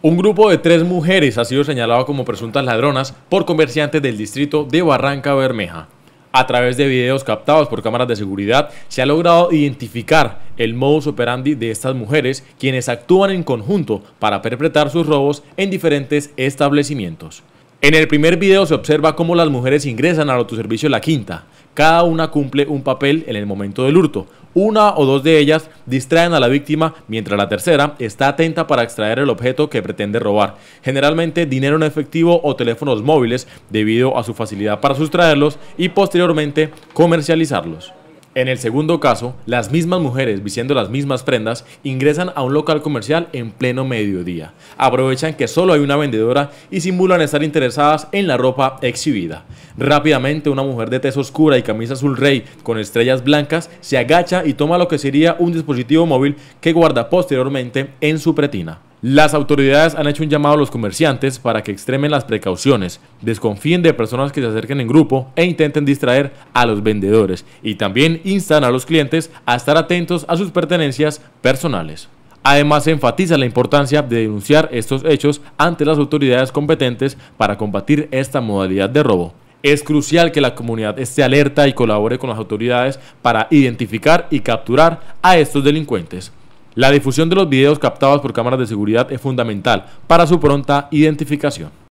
Un grupo de tres mujeres ha sido señalado como presuntas ladronas por comerciantes del distrito de Barranca Bermeja. A través de videos captados por cámaras de seguridad se ha logrado identificar el modus operandi de estas mujeres quienes actúan en conjunto para perpetrar sus robos en diferentes establecimientos. En el primer video se observa cómo las mujeres ingresan al autoservicio La Quinta. Cada una cumple un papel en el momento del hurto. Una o dos de ellas distraen a la víctima mientras la tercera está atenta para extraer el objeto que pretende robar, generalmente dinero en efectivo o teléfonos móviles debido a su facilidad para sustraerlos y posteriormente comercializarlos. En el segundo caso, las mismas mujeres vistiendo las mismas prendas ingresan a un local comercial en pleno mediodía, aprovechan que solo hay una vendedora y simulan estar interesadas en la ropa exhibida. Rápidamente una mujer de tez oscura y camisa azul rey con estrellas blancas se agacha y toma lo que sería un dispositivo móvil que guarda posteriormente en su pretina. Las autoridades han hecho un llamado a los comerciantes para que extremen las precauciones, desconfíen de personas que se acerquen en grupo e intenten distraer a los vendedores y también instan a los clientes a estar atentos a sus pertenencias personales. Además, se enfatiza la importancia de denunciar estos hechos ante las autoridades competentes para combatir esta modalidad de robo. Es crucial que la comunidad esté alerta y colabore con las autoridades para identificar y capturar a estos delincuentes. La difusión de los videos captados por cámaras de seguridad es fundamental para su pronta identificación.